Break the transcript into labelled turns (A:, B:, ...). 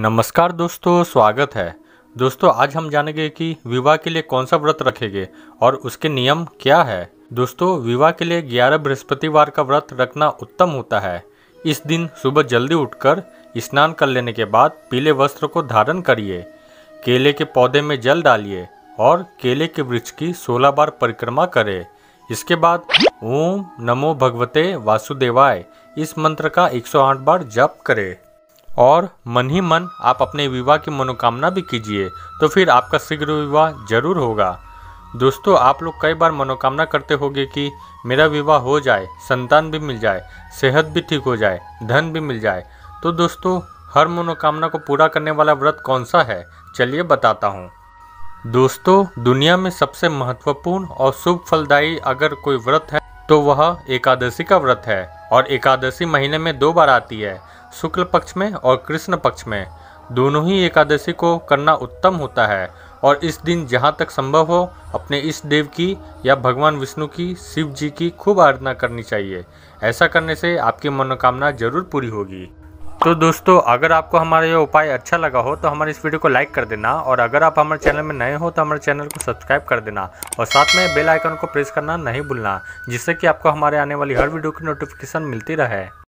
A: नमस्कार दोस्तों स्वागत है दोस्तों आज हम जानेंगे कि विवाह के लिए कौन सा व्रत रखेंगे और उसके नियम क्या है दोस्तों विवाह के लिए 11 बृहस्पतिवार का व्रत रखना उत्तम होता है इस दिन सुबह जल्दी उठकर स्नान कर लेने के बाद पीले वस्त्र को धारण करिए केले के पौधे में जल डालिए और केले के वृक्ष की सोलह बार परिक्रमा करें इसके बाद ओम नमो भगवते वासुदेवाय इस मंत्र का 108 बार जप करें और मन ही मन आप अपने विवाह की मनोकामना भी कीजिए तो फिर आपका शीघ्र विवाह जरूर होगा दोस्तों आप लोग कई बार मनोकामना करते होंगे कि मेरा विवाह हो जाए संतान भी मिल जाए सेहत भी ठीक हो जाए धन भी मिल जाए तो दोस्तों हर मनोकामना को पूरा करने वाला व्रत कौन सा है चलिए बताता हूँ दोस्तों दुनिया में सबसे महत्वपूर्ण और शुभ फलदायी अगर कोई व्रत है तो वह एकादशी का व्रत है और एकादशी महीने में दो बार आती है शुक्ल पक्ष में और कृष्ण पक्ष में दोनों ही एकादशी को करना उत्तम होता है और इस दिन जहाँ तक संभव हो अपने इस देव की या भगवान विष्णु की शिव जी की खूब आराधना करनी चाहिए ऐसा करने से आपकी मनोकामना जरूर पूरी होगी तो दोस्तों अगर आपको हमारा यह उपाय अच्छा लगा हो तो हमारे इस वीडियो को लाइक कर देना और अगर आप हमारे चैनल में नए हो तो हमारे चैनल को सब्सक्राइब कर देना और साथ में बेल आइकन को प्रेस करना नहीं भूलना जिससे कि आपको हमारे आने वाली हर वीडियो की नोटिफिकेशन मिलती रहे